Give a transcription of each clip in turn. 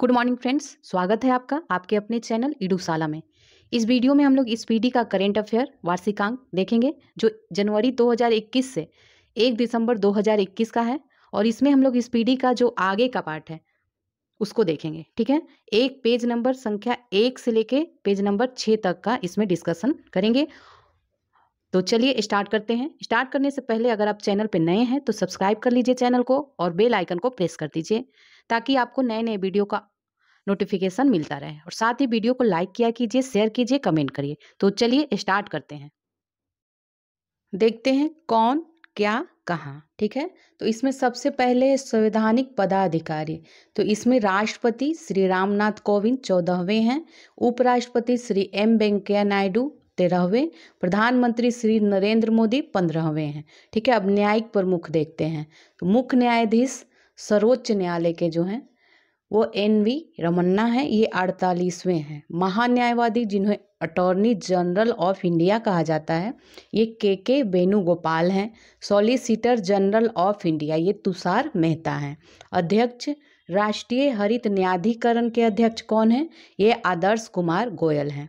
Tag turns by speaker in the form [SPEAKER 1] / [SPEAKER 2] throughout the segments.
[SPEAKER 1] good morning friends स्वागत है आपका आपके अपने चैनल इडूसाला में इस वीडियो में हम लोग इस पीढ़ी का करेंट अफेयर वार्षिकांक देखेंगे जो जनवरी 2021 से 1 दिसंबर 2021 का है और इसमें हम लोग इस पीढ़ी का जो आगे का पार्ट है उसको देखेंगे ठीक है एक पेज नंबर संख्या एक से लेके पेज नंबर छः तक का इसमें डिस्कशन करेंगे तो चलिए स्टार्ट करते हैं स्टार्ट करने से पहले अगर आप चैनल पर नए हैं तो सब्सक्राइब कर लीजिए चैनल को और बेल आइकन को प्रेस कर दीजिए ताकि आपको नए नए वीडियो का नोटिफिकेशन मिलता रहे और साथ ही वीडियो को लाइक किया कीजिए शेयर कीजिए कमेंट करिए तो चलिए स्टार्ट करते हैं देखते हैं कौन क्या कहाँ ठीक है तो इसमें सबसे पहले संवैधानिक पदाधिकारी तो इसमें राष्ट्रपति श्री रामनाथ कोविंद चौदहवें हैं उपराष्ट्रपति श्री एम वेंकैया नायडू तेरहवें प्रधानमंत्री श्री नरेंद्र मोदी पंद्रहवें हैं ठीक है अब न्यायिक प्रमुख देखते हैं तो मुख्य न्यायाधीश सर्वोच्च न्यायालय के जो हैं वो एन वी रमन्ना हैं ये अड़तालीसवें हैं महान्यायवादी जिन्हें अटॉर्नी जनरल ऑफ इंडिया कहा जाता है ये के के वेणुगोपाल हैं सॉलिसिटर जनरल ऑफ इंडिया ये तुषार मेहता हैं अध्यक्ष राष्ट्रीय हरित न्यायाधिकरण के अध्यक्ष कौन हैं ये आदर्श कुमार गोयल हैं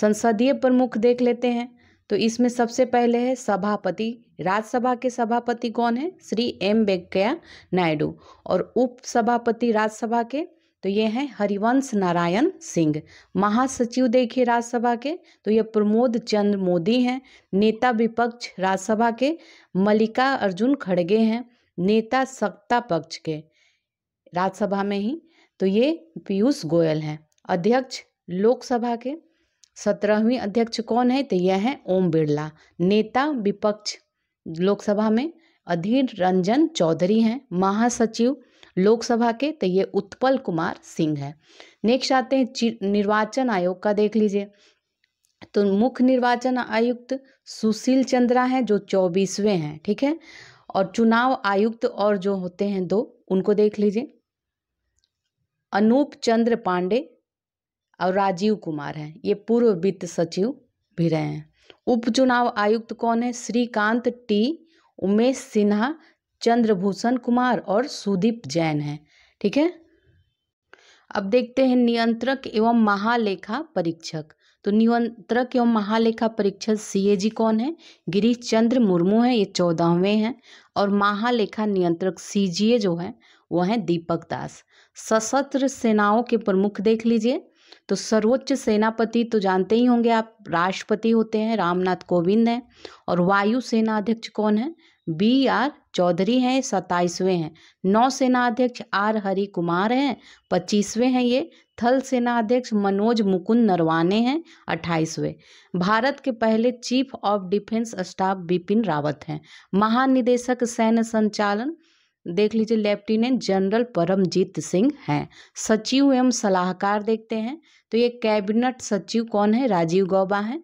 [SPEAKER 1] संसदीय प्रमुख देख लेते हैं तो इसमें सबसे पहले है सभापति राज्यसभा के सभापति कौन है श्री एम वेंकैया नायडू और उप सभापति राज्यसभा के तो ये हैं हरिवंश नारायण सिंह महासचिव देखिए राज्यसभा के तो ये प्रमोद चंद्र मोदी हैं नेता विपक्ष राज्यसभा के मल्लिका अर्जुन खड़गे हैं नेता सत्ता पक्ष के राज्यसभा में ही तो ये पीयूष गोयल हैं अध्यक्ष लोकसभा के सत्रहवीं अध्यक्ष कौन है तो यह है ओम बिरला नेता विपक्ष लोकसभा में अधीर रंजन चौधरी हैं महासचिव लोकसभा के तो ये उत्पल कुमार सिंह है नेक्स्ट आते हैं निर्वाचन आयोग का देख लीजिए तो मुख्य निर्वाचन आयुक्त सुशील चंद्रा हैं जो चौबीसवें हैं ठीक है और चुनाव आयुक्त और जो होते हैं दो उनको देख लीजिए अनूप चंद्र पांडे और राजीव कुमार हैं ये पूर्व वित्त सचिव भी रहे हैं उपचुनाव आयुक्त कौन है श्रीकांत टी उमेश सिन्हा चंद्रभूषण कुमार और सुदीप जैन हैं ठीक है अब देखते हैं नियंत्रक एवं महालेखा परीक्षक तो नियंत्रक एवं महालेखा परीक्षक सीएजी कौन है गिरीश चंद्र मुर्मू हैं ये चौदहवें हैं और महालेखा नियंत्रक सीजीए जो है वह हैं दीपक दास सशस्त्र सेनाओं के प्रमुख देख लीजिए तो सर्वोच्च सेनापति तो जानते ही होंगे आप राष्ट्रपति होते हैं रामनाथ कोविंद हैं और वायु सेना अध्यक्ष कौन है बी आर चौधरी हैं सताइसवें हैं नौसेना अध्यक्ष आर हरि कुमार हैं पच्चीसवें हैं ये थल सेना अध्यक्ष मनोज मुकुंद नरवाने हैं अट्ठाईसवें भारत के पहले chief of defence staff Bipin Rawat हैं महानिदेशक सैन्य संचालन देख लीजिए लेफ्टिनेंट जनरल परमजीत सिंह हैं सचिव एवं सलाहकार देखते हैं तो ये कैबिनेट सचिव कौन है राजीव गौबा हैं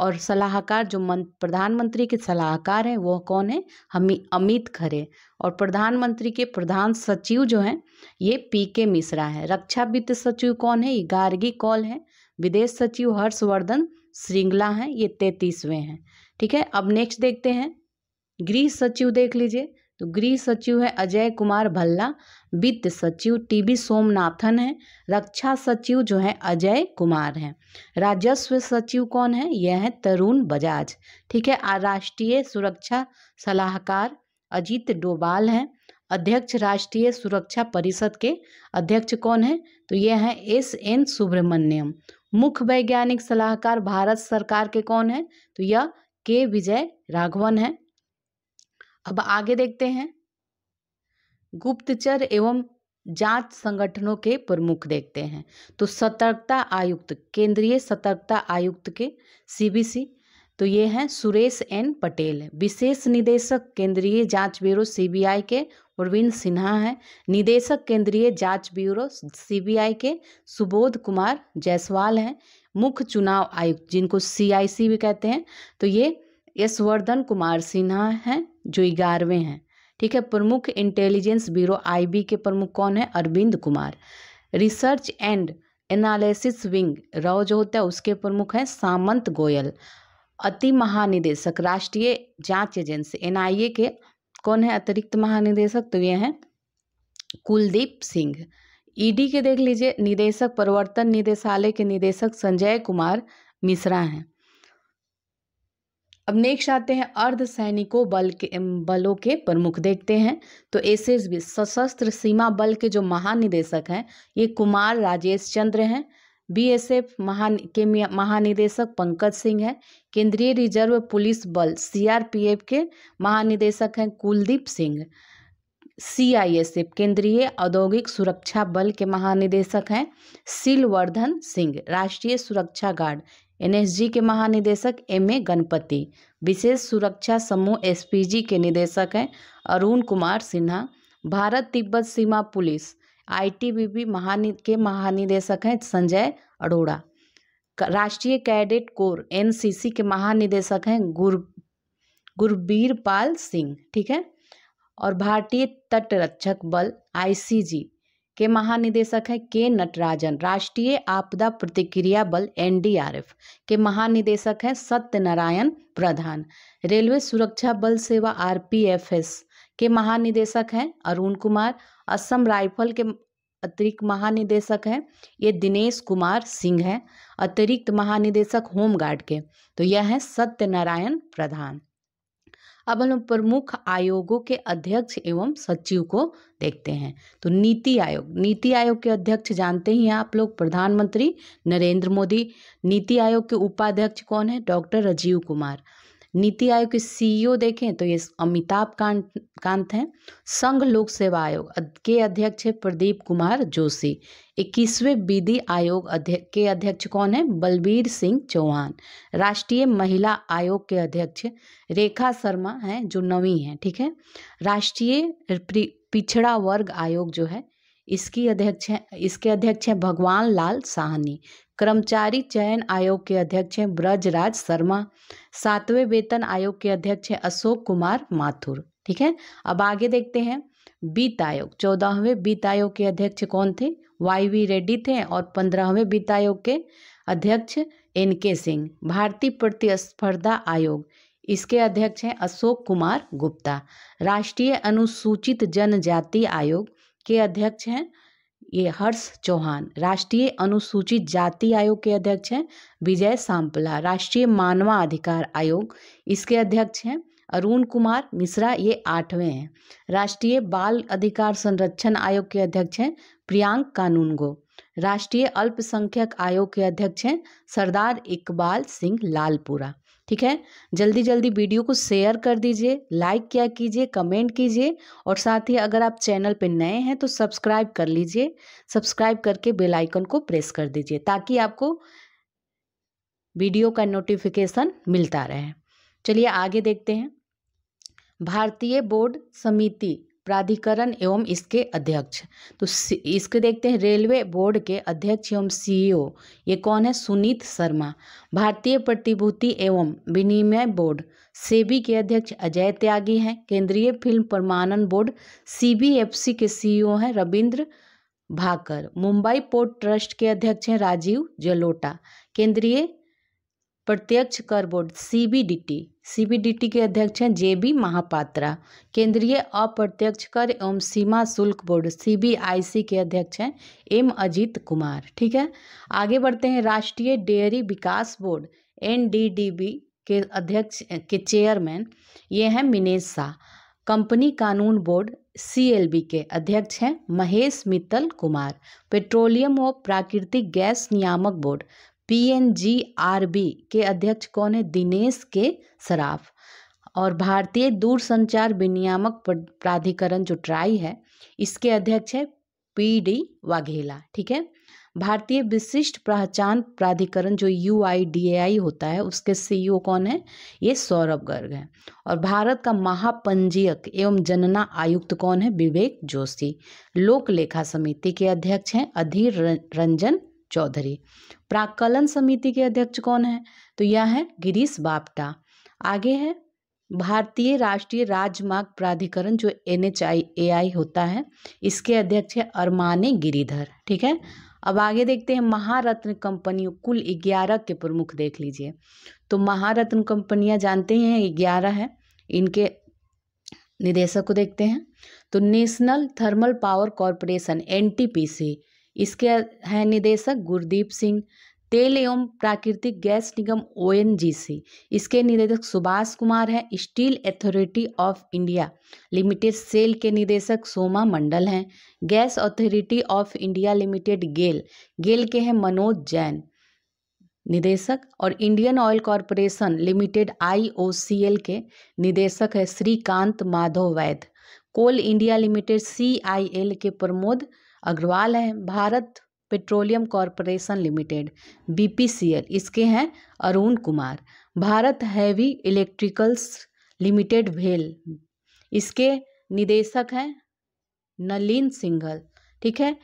[SPEAKER 1] और सलाहकार जो मन प्रधानमंत्री के सलाहकार हैं वह कौन है हमी अमित खरे और प्रधानमंत्री के प्रधान सचिव जो हैं ये पी के मिश्रा हैं रक्षा वित्त सचिव कौन है ये गार्गी कौल है विदेश सचिव हर्षवर्धन श्रृंगला हैं ये तैतीसवें हैं ठीक है अब नेक्स्ट देखते हैं गृह सचिव देख लीजिए तो गृह सचिव है अजय कुमार भल्ला वित्त सचिव टीबी सोमनाथन है रक्षा सचिव जो है अजय कुमार हैं राजस्व सचिव कौन है यह है तरुण बजाज ठीक है राष्ट्रीय सुरक्षा सलाहकार अजीत डोभाल हैं अध्यक्ष राष्ट्रीय सुरक्षा परिषद के अध्यक्ष कौन है तो यह है एस एन सुब्रमण्यम मुख्य वैज्ञानिक सलाहकार भारत सरकार के कौन है तो यह के विजय राघवन है अब आगे देखते हैं गुप्तचर एवं जांच संगठनों के प्रमुख देखते हैं तो सतर्कता आयुक्त केंद्रीय सतर्कता आयुक्त के सीबीसी तो ये हैं सुरेश एन पटेल विशेष निदेशक केंद्रीय जांच ब्यूरो सीबीआई के अरविंद सिन्हा हैं निदेशक केंद्रीय जांच ब्यूरो सीबीआई के सुबोध कुमार जायसवाल हैं मुख्य चुनाव आयुक्त जिनको सीआईसी भी कहते हैं तो ये यशवर्धन कुमार सिन्हा हैं जो ग्यारहवें हैं ठीक है प्रमुख इंटेलिजेंस ब्यूरो आईबी के प्रमुख कौन है Arvind Kumar research and analysis wing रॉ जो होता है उसके प्रमुख हैं सामंत गोयल अति महानिदेशक राष्ट्रीय जांच एजेंसी एनआईए के कौन है अतिरिक्त महानिदेशक तो ये हैं कुलदीप सिंह ईडी e के देख लीजिए निदेशक प्रवर्तन निदेशालय के निदेशक संजय कुमार मिश्रा हैं अब नेक्स्ट आते हैं अर्ध सैनिकों बल के बलों के प्रमुख देखते हैं तो बी सशस्त्र सीमा बल के जो महानिदेशक हैं ये कुमार राजेश चंद्र हैं बीएसएफ महान के महानिदेशक पंकज सिंह हैं केंद्रीय रिजर्व पुलिस बल सीआरपीएफ के महानिदेशक हैं कुलदीप सिंह सीआईएसएफ केंद्रीय औद्योगिक सुरक्षा बल के महानिदेशक हैं सिलवर्धन सिंह राष्ट्रीय सुरक्षा गार्ड एनएसजी के महानिदेशक एम ए गणपति विशेष सुरक्षा समूह एसपीजी के निदेशक हैं अरुण कुमार सिन्हा भारत तिब्बत सीमा पुलिस आईटीबीपी महानि के महानिदेशक हैं संजय अरोड़ा राष्ट्रीय कैडेट कोर एनसीसी के महानिदेशक हैं गुर गुरबीर पाल सिंह ठीक है और भारतीय तटरक्षक बल आईसीजी के महानिदेशक हैं के नटराजन राष्ट्रीय आपदा प्रतिक्रिया बल एनडीआरएफ के महानिदेशक हैं सत्यनारायण प्रधान रेलवे सुरक्षा बल सेवा आरपीएफएस के महानिदेशक हैं अरुण कुमार असम राइफल के अतिरिक्त महानिदेशक हैं ये दिनेश कुमार सिंह हैं अतिरिक्त महानिदेशक होमगार्ड के तो यह हैं सत्यनारायण प्रधान अब हम प्रमुख आयोगों के अध्यक्ष एवं सचिव को देखते हैं तो नीति आयोग नीति आयोग के अध्यक्ष जानते ही हैं आप लोग प्रधानमंत्री नरेंद्र मोदी नीति आयोग के उपाध्यक्ष कौन है डॉक्टर राजीव कुमार नीति आयोग के सीईओ e देखें तो ये अमिताभ कांत कांत हैं संघ लोक सेवा आयोग के अध्यक्ष है प्रदीप कुमार जोशी इक्कीसवें विधि आयोग के अध्यक्ष कौन है बलबीर सिंह चौहान राष्ट्रीय महिला आयोग के अध्यक्ष रेखा शर्मा हैं जो नवी हैं ठीक है राष्ट्रीय पिछड़ा वर्ग आयोग जो है इसकी अध्यक्ष इसके अध्यक्ष हैं भगवान लाल साहनी कर्मचारी चयन आयोग के अध्यक्ष हैं ब्रजराज शर्मा सातवें वेतन आयोग के अध्यक्ष हैं अशोक कुमार माथुर ठीक है अब आगे देखते हैं वित्त आयोग चौदहवें वित्त आयोग के अध्यक्ष कौन थे वाई वी रेड्डी थे और पंद्रहवें वित्त आयोग के अध्यक्ष एन के सिंह भारतीय प्रतिस्पर्धा आयोग इसके अध्यक्ष हैं अशोक कुमार गुप्ता राष्ट्रीय अनुसूचित जनजाति आयोग के अध्यक्ष हैं ये हर्ष चौहान राष्ट्रीय अनुसूचित जाति आयोग के अध्यक्ष हैं विजय सांपला राष्ट्रीय मानवाधिकार आयोग इसके अध्यक्ष हैं अरुण कुमार मिश्रा ये आठवें हैं राष्ट्रीय बाल अधिकार संरक्षण आयोग के अध्यक्ष हैं प्रियांक कानूनगो राष्ट्रीय अल्पसंख्यक आयोग के अध्यक्ष हैं सरदार इकबाल सिंह लालपुरा ठीक है जल्दी जल्दी वीडियो को शेयर कर दीजिए लाइक क्या कीजिए कमेंट कीजिए और साथ ही अगर आप चैनल पर नए हैं तो सब्सक्राइब कर लीजिए सब्सक्राइब करके बेल आइकन को प्रेस कर दीजिए ताकि आपको वीडियो का नोटिफिकेशन मिलता रहे चलिए आगे देखते हैं भारतीय बोर्ड समिति प्राधिकरण एवं इसके अध्यक्ष तो इसके देखते हैं रेलवे बोर्ड के अध्यक्ष एवं सीईओ ये कौन है सुनीत शर्मा भारतीय प्रतिभूति एवं विनिमय बोर्ड सेबी के अध्यक्ष अजय त्यागी हैं केंद्रीय फिल्म प्रमाणन बोर्ड सीबीएफसी के सीईओ हैं रविंद्र भाकर मुंबई पोर्ट ट्रस्ट के अध्यक्ष हैं राजीव जलोटा केंद्रीय प्रत्यक्ष कर बोर्ड सी सीबीडीटी के अध्यक्ष हैं जे बी महापात्रा केंद्रीय अप्रत्यक्ष कर एवं सीमा शुल्क बोर्ड सीबीआईसी के अध्यक्ष हैं एम अजीत कुमार ठीक है आगे बढ़ते हैं राष्ट्रीय डेयरी विकास बोर्ड एनडीडीबी के अध्यक्ष के चेयरमैन ये हैं मिनेश शाह कंपनी कानून बोर्ड सीएलबी के अध्यक्ष हैं महेश मित्तल कुमार पेट्रोलियम व प्राकृतिक गैस नियामक बोर्ड पीएनजीआरबी के अध्यक्ष कौन है दिनेश के सराफ और भारतीय दूरसंचार विनियामक प्राधिकरण जो ट्राई है इसके अध्यक्ष है पी डी वाघेला ठीक है भारतीय विशिष्ट पहचान प्राधिकरण जो यू होता है उसके सीईओ e कौन है ये सौरभ गर्ग है और भारत का महापंजीयक एवं जनना आयुक्त कौन है विवेक जोशी लोक लेखा समिति के अध्यक्ष हैं अधीर रंजन चौधरी प्राकलन समिति के अध्यक्ष कौन है तो यह है गिरीश बापटा आगे है भारतीय राष्ट्रीय राजमार्ग प्राधिकरण जो एन एच आई ए आई होता है इसके अध्यक्ष है अरमाने गिरिधर ठीक है अब आगे देखते हैं महारत्न कंपनियों कुल ग्यारह के प्रमुख देख लीजिए तो महारत्न कंपनियां जानते ही हैं ग्यारह है इनके निदेशक को देखते हैं तो national thermal power corporation N T इसके हैं निदेशक गुरदीप सिंह तेल एवं प्राकृतिक गैस निगम ओ इसके निदेशक सुभाष कुमार हैं steel authority of India limited SAIL के निदेशक सोमा मंडल हैं gas authority of India limited GAIL GAIL के हैं मनोज जैन निदेशक और Indian oil corporation limited IOCL के निदेशक है Shrikant Madhav Vaid coal India limited CIL के प्रमोद अग्रवाल हैं Bharat petroleum corporation limited BPCL इसके हैं Arun Kumar Bharat heavy electricals limited भेल इसके निदेशक हैं नलिन सिंघल ठीक है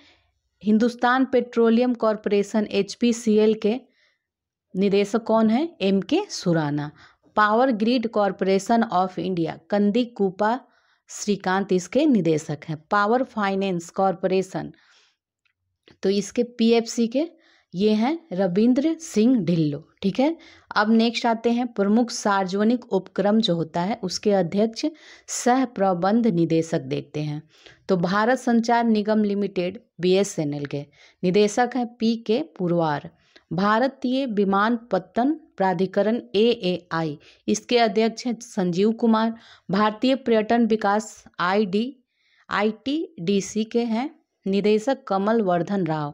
[SPEAKER 1] हिंदुस्तान पेट्रोलियम कॉरपोरेशन एच के निदेशक कौन है M K Surana power grid corporation of India Kandikuppa Shrikant इसके निदेशक हैं पावर फाइनेंस कॉरपोरेशन तो इसके पीएफसी के ये हैं रविंद्र सिंह ढिल्लो ठीक है अब नेक्स्ट आते हैं प्रमुख सार्वजनिक उपक्रम जो होता है उसके अध्यक्ष सह प्रबंध निदेशक देखते हैं तो भारत संचार निगम लिमिटेड बीएसएनएल के निदेशक हैं पी के पुरवार भारतीय विमान पत्तन प्राधिकरण ए ए आई इसके अध्यक्ष हैं संजीव कुमार भारतीय पर्यटन विकास I I D T D C के हैं निदेशक Kamal Vardhan Rao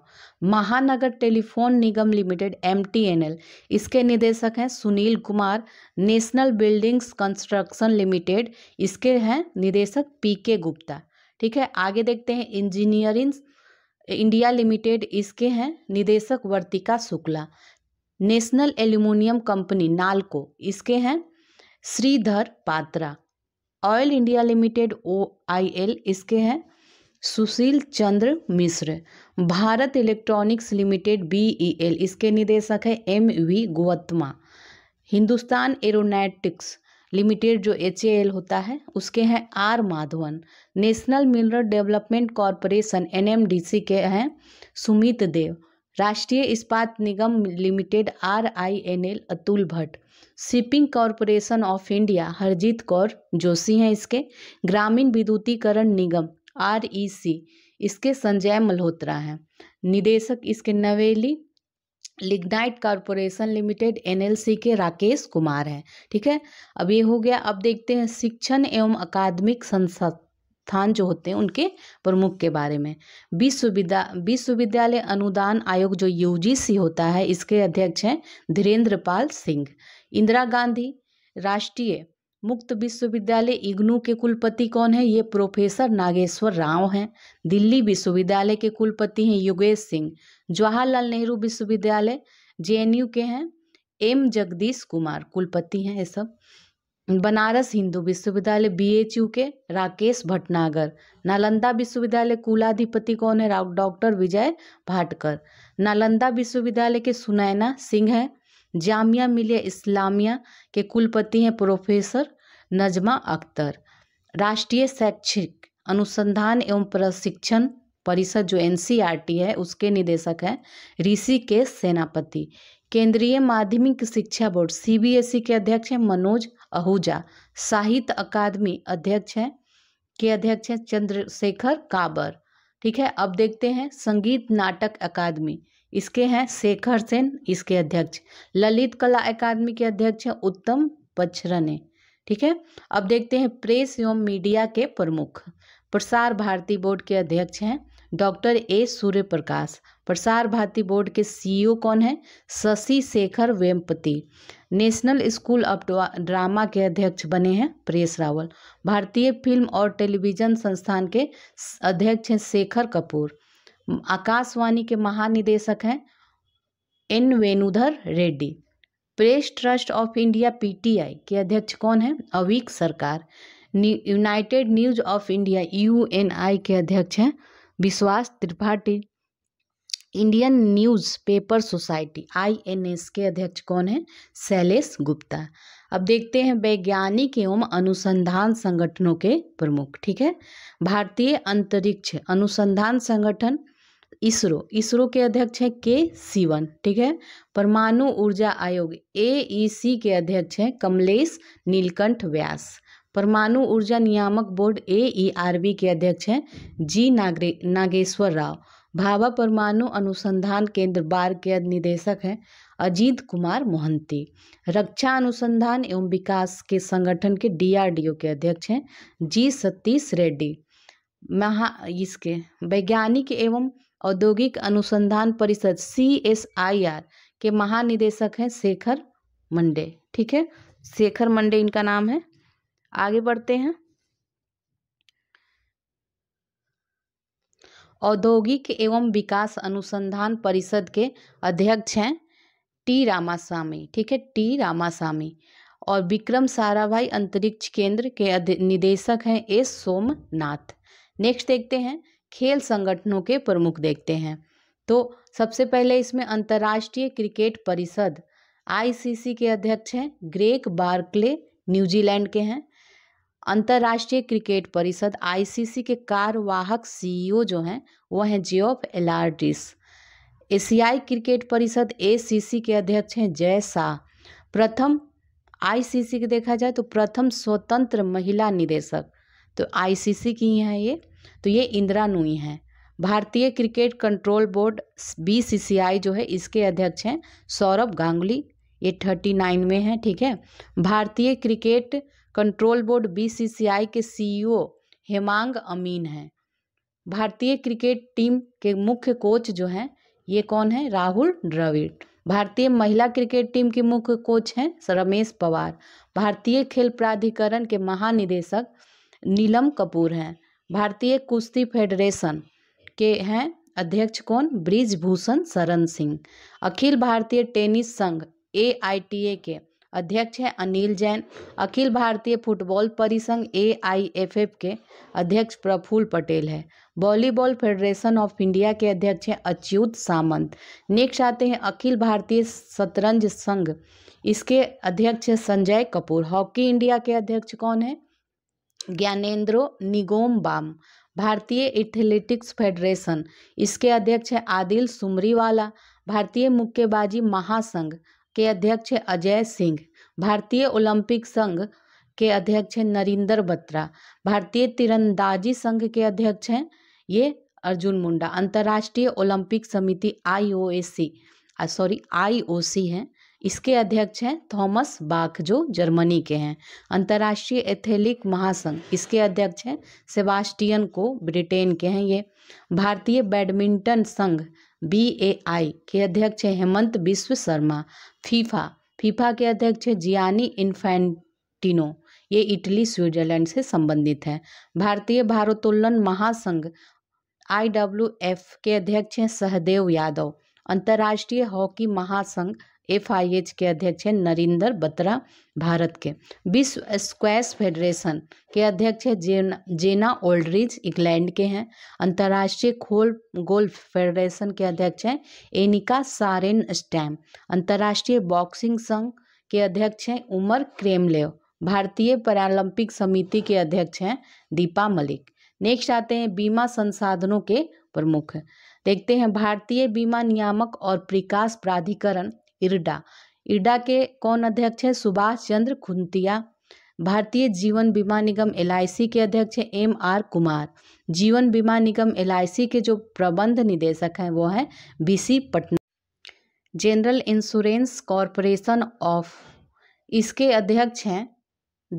[SPEAKER 1] Mahanagar telephone Nigam limited M T N L इसके निदेशक हैं Sunil Kumar national buildings construction limited इसके हैं निदेशक पी के गुप्ता ठीक है आगे देखते हैं इंजीनियरिंग इंडिया लिमिटेड इसके हैं निदेशक Vartika Shukla national aluminium company NALCO इसके हैं Shridhar Patra oil India limited O I L इसके हैं Sushil Chandra Mishra Bharat electronics limited B E L इसके निदेशक है M V Gowthama Hindustan aeronautics limited जो एच एल होता है उसके हैं R Madhavan national mineral development corporation C के हैं Sumit Dev Rashtriya Ispat Nigam limited R I N L Atul Bhatt shipping corporation of India Harjeet Kaur Joshi हैं इसके ग्रामीण विद्युतीकरण निगम आर ई सी इसके संजय मल्होत्रा हैं निदेशक इसके नवेली लिग्नाइट कॉरपोरेशन लिमिटेड एनएलसी के राकेश कुमार हैं ठीक है अब ये हो गया अब देखते हैं शिक्षण एवं अकादमिक संस्था संस्थान जो होते हैं उनके प्रमुख के बारे में विश्वविद्या विश्वविद्यालय अनुदान आयोग जो यूजीसी होता है इसके अध्यक्ष हैं धीरेन्द्र पाल सिंह इंदिरा गांधी राष्ट्रीय मुक्त विश्वविद्यालय इग्नू के कुलपति कौन है ये प्रोफेसर नागेश्वर राव हैं दिल्ली विश्वविद्यालय के कुलपति हैं योगेश सिंह जवाहरलाल नेहरू विश्वविद्यालय जेएनयू के हैं एम जगदीश कुमार कुलपति हैं ये सब बनारस हिंदू विश्वविद्यालय बीएचयू के राकेश भटनागर नालंदा विश्वविद्यालय कुलाधिपति कौन है डॉक्टर विजय भाटकर नालंदा विश्वविद्यालय के सुनैना सिंह हैं जामिया मिलिया इस्लामिया के कुलपति हैं प्रोफेसर नजमा अख्तर राष्ट्रीय शैक्षिक अनुसंधान एवं प्रशिक्षण परिषद जो एन e है उसके निदेशक हैं ऋषिकेश सेनापति केंद्रीय माध्यमिक शिक्षा बोर्ड सी e के अध्यक्ष हैं मनोज आहूजा साहित्य अकादमी अध्यक्ष हैं के अध्यक्ष हैं चंद्रशेखर काबर ठीक है अब देखते हैं संगीत नाटक अकादमी इसके हैं शेखर सेन इसके अध्यक्ष ललित कला अकादमी के अध्यक्ष हैं उत्तम पछरने ठीक है अब देखते हैं प्रेस एवं मीडिया के प्रमुख प्रसार भारती बोर्ड के अध्यक्ष हैं doctor A Surya Prakash Prasar Bharati board के सीईओ e कौन है Shashi Shekhar Vempati national school of drama के अध्यक्ष बने हैं प्रेस रावल भारतीय फिल्म और टेलीविजन संस्थान के अध्यक्ष हैं शेखर कपूर आकाशवाणी के महानिदेशक हैं N Venudhar Reddy press trust of India PTI के अध्यक्ष कौन है Aveek Sarkar united news of India UNI के अध्यक्ष हैं Vishwas Tripathi Indian newspaper society I N S के अध्यक्ष कौन है शैलेश गुप्ता अब देखते हैं वैज्ञानिक एवं अनुसंधान संगठनों के प्रमुख ठीक है भारतीय अंतरिक्ष अनुसंधान संगठन इसरो इसरो के अध्यक्ष हैं के सीवन ठीक है परमाणु ऊर्जा आयोग एईसी e के अध्यक्ष हैं कमलेश नीलकंठ व्यास परमाणु ऊर्जा नियामक बोर्ड एईआरबी e के अध्यक्ष हैं जी नागरे नागेश्वर राव भाभा परमाणु अनुसंधान केंद्र बार के निदेशक हैं अजीत कुमार मोहंती रक्षा अनुसंधान एवं विकास के संगठन के डीआरडीओ के अध्यक्ष हैं जी सतीश रेड्डी महा इसके वैज्ञानिक एवं औद्योगिक अनुसंधान परिषद सी एस आई आर के महानिदेशक हैं शेखर मंडे ठीक है शेखर मंडे इनका नाम है आगे बढ़ते हैं औद्योगिक एवं विकास अनुसंधान परिषद के अध्यक्ष हैं टी रामास्वामी ठीक है टी रामास्वामी और विक्रम साराभाई अंतरिक्ष केंद्र के निदेशक हैं एस सोमनाथ नेक्स्ट देखते हैं खेल संगठनों के प्रमुख देखते हैं तो सबसे पहले इसमें अंतर्राष्ट्रीय क्रिकेट परिषद आईसीसी के अध्यक्ष हैं ग्रेक बार्कले न्यूजीलैंड के हैं अंतर्राष्ट्रीय क्रिकेट परिषद आईसीसी के कार्यवाहक सीईओ जो हैं वह हैं जियोफ एलार्डिस एशियाई क्रिकेट परिषद एसीसी के अध्यक्ष हैं जय शाह प्रथम आईसीसी के देखा जाए तो प्रथम स्वतंत्र महिला निदेशक तो आईसीसी की ही हैं ये तो ये इंदिरा नुई हैं भारतीय क्रिकेट कंट्रोल बोर्ड बीसीसीआई जो है इसके अध्यक्ष हैं सौरभ गांगुली ये थर्टी नाइन में हैं ठीक है भारतीय क्रिकेट कंट्रोल बोर्ड बीसीसीआई के सीईओ हेमांग अमीन हैं भारतीय क्रिकेट टीम के मुख्य कोच जो हैं ये कौन है राहुल द्रविड़ भारतीय महिला क्रिकेट टीम के मुख्य कोच हैं रमेश पवार भारतीय खेल प्राधिकरण के महानिदेशक नीलम कपूर हैं भारतीय कुश्ती फेडरेशन के हैं अध्यक्ष कौन ब्रिजभूषण शरण सिंह अखिल भारतीय टेनिस संघ ए के अध्यक्ष हैं अनिल जैन अखिल भारतीय फुटबॉल परिसंघ ए के अध्यक्ष प्रफुल्ल पटेल है वॉलीबॉल फेडरेशन ऑफ इंडिया के अध्यक्ष हैं अच्युत सामंत नेक्स्ट आते हैं अखिल भारतीय शतरंज संघ इसके अध्यक्ष संजय कपूर हॉकी इंडिया के अध्यक्ष कौन है ज्ञानेन्द्रो निगोम बाम भारतीय एथलेटिक्स फेडरेशन इसके अध्यक्ष है आदिल सुमरीवाला भारतीय मुक्केबाजी महासंघ के अध्यक्ष अजय सिंह भारतीय ओलंपिक संघ के अध्यक्ष हैं नरिंदर बत्रा भारतीय तीरंदाजी संघ के अध्यक्ष हैं ये अर्जुन मुंडा अंतर्राष्ट्रीय ओलंपिक समिति आई सी सॉरी सी हैं इसके अध्यक्ष हैं थॉमस बाख जो जर्मनी के हैं अंतर्राष्ट्रीय एथेलिक महासंघ इसके अध्यक्ष हैं सेबास्टियन को ब्रिटेन के हैं ये भारतीय बैडमिंटन संघ बी ए आई के अध्यक्ष हैं हेमंत विश्व शर्मा फीफा फीफा के अध्यक्ष जियानी इन्फेंटिनो ये इटली स्विट्जरलैंड से संबंधित हैं भारतीय भारोत्तोलन महासंघ आई के अध्यक्ष हैं सहदेव यादव अंतर्राष्ट्रीय हॉकी महासंघ एफआईएच के अध्यक्ष हैं नरिंदर बत्रा भारत के विश्व स्क्वैश फेडरेशन के अध्यक्ष हैं जेन, जेना ओल्ड्रिज इंग्लैंड के हैं अंतर्राष्ट्रीय खोल गोल्फ फेडरेशन के अध्यक्ष हैं एनिका सारेन स्टैम अंतर्राष्ट्रीय बॉक्सिंग संघ के अध्यक्ष हैं उमर क्रेमलेव भारतीय पैरालंपिक समिति के अध्यक्ष हैं दीपा मलिक नेक्स्ट आते हैं बीमा संसाधनों के प्रमुख देखते हैं भारतीय बीमा नियामक और प्रकाश प्राधिकरण इरडा इरडा के कौन अध्यक्ष है सुभाष चंद्र खुंतिया भारतीय जीवन बीमा निगम एल के अध्यक्ष एम आर कुमार जीवन बीमा निगम एल के जो प्रबंध निदेशक हैं वो हैं B C Patna general insurance corporation of इसके अध्यक्ष हैं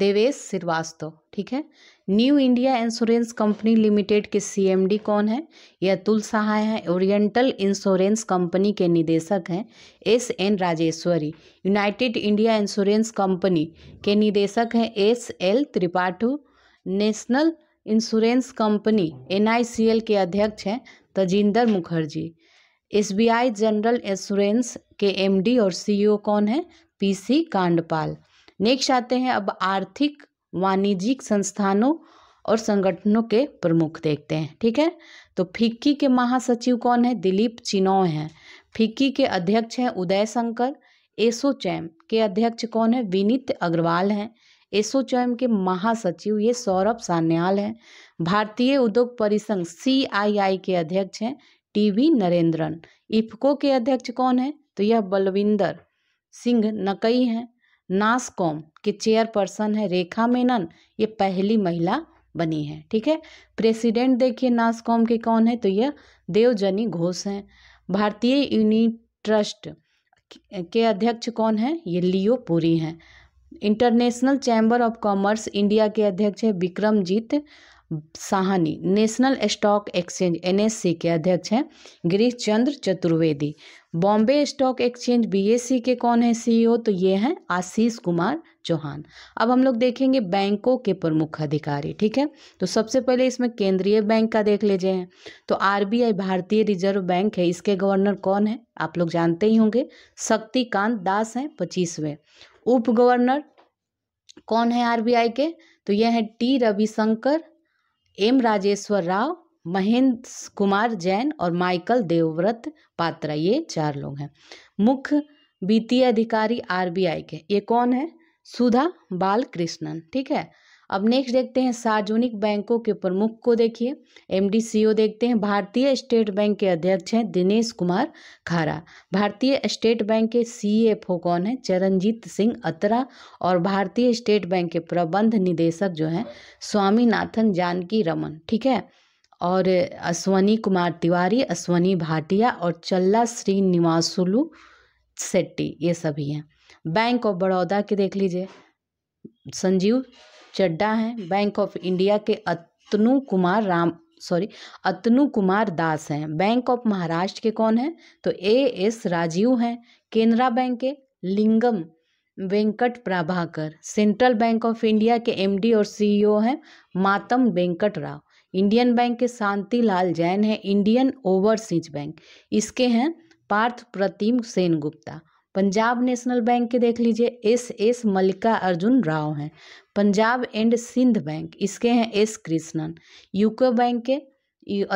[SPEAKER 1] देवेश श्रीवास्तव ठीक है new India insurance company limited के सीएमडी कौन है यह अतुल सहाय हैं ओरिएंटल इंश्योरेंस कंपनी के निदेशक हैं S N Rajeshwari united India insurance company के निदेशक हैं S L Tripathy national insurance company N के अध्यक्ष हैं Tajinder Mukherjee S general insurance के एम और सी कौन है सी कांडपाल नेक्स्ट आते हैं अब आर्थिक वाणिज्यिक संस्थानों और संगठनों के प्रमुख देखते हैं ठीक है तो फिक्की के महासचिव कौन है दिलीप चिनौ हैं फिक्की के अध्यक्ष हैं उदय शंकर एसोचैम के अध्यक्ष कौन है विनीत अग्रवाल हैं एसोचैम के महासचिव ये सौरभ सान्याल हैं भारतीय उद्योग परिसंघ सी के अध्यक्ष हैं टी वी नरेंद्रन इफको के अध्यक्ष कौन है तो यह बलविंदर सिंह नकई हैं नासकॉम के चेयरपर्सन है रेखा मेनन ये पहली महिला बनी है ठीक है प्रेसिडेंट देखिए नासकॉम के कौन है तो ये देवजनी घोष हैं भारतीय यूनिट ट्रस्ट के अध्यक्ष कौन है ये लियो पुरी हैं international chamber of commerce India के अध्यक्ष है Vikramjit Sahney national stock exchange NSC के अध्यक्ष हैं Girish Chandra Chaturvedi Bombay stock exchange BSE के कौन है सीईओ e तो ये हैं आशीष कुमार चौहान अब हम लोग देखेंगे बैंकों के प्रमुख अधिकारी ठीक है तो सबसे पहले इसमें केंद्रीय बैंक का देख लीजिए हैं तो आरबीआई भारतीय रिजर्व बैंक है इसके गवर्नर कौन है आप लोग जानते ही होंगे शक्तिकांत दास हैं पच्चीसवें उप गवर्नर कौन है आर के तो यह है टी रविशंकर एम राजेश्वर राव महेंद्र कुमार जैन और माइकल देवव्रत पात्रा ये चार लोग हैं मुख्य वित्तीय अधिकारी आरबीआई के ये कौन है सुधा बालकृष्णन ठीक है अब नेक्स्ट देखते हैं सार्वजनिक बैंकों के प्रमुख को देखिए एमडीसीओ e देखते हैं भारतीय स्टेट बैंक के अध्यक्ष हैं दिनेश कुमार खारा भारतीय स्टेट बैंक के सीएफओ e कौन है चरणजीत सिंह अतरा और भारतीय स्टेट बैंक के प्रबंध निदेशक जो हैं स्वामीनाथन जानकी रमन ठीक है और अश्वनी कुमार तिवारी अश्वनी भाटिया और चल्ला श्रीनिवासुलू सेट्टी ये सभी हैं बैंक ऑफ बड़ौदा के देख लीजिए संजीव चड्डा हैं बैंक ऑफ इंडिया के अतनु कुमार राम सॉरी अतनु कुमार दास हैं बैंक ऑफ महाराष्ट्र के कौन हैं तो ए एस राजीव हैं केनरा बैंक के Lingam Venkat Prabhakar central bank of India के एमडी और सीईओ हैं मातम वेंकट राव इंडियन बैंक के शांति लाल जैन हैं इंडियन ओवरसीज बैंक इसके हैं पार्थ प्रतिम सेन गुप्ता पंजाब नेशनल बैंक के देख लीजिए S S Mallikarjuna Rao हैं पंजाब एंड सिंध बैंक इसके हैं एस कृष्णन यूको बैंक के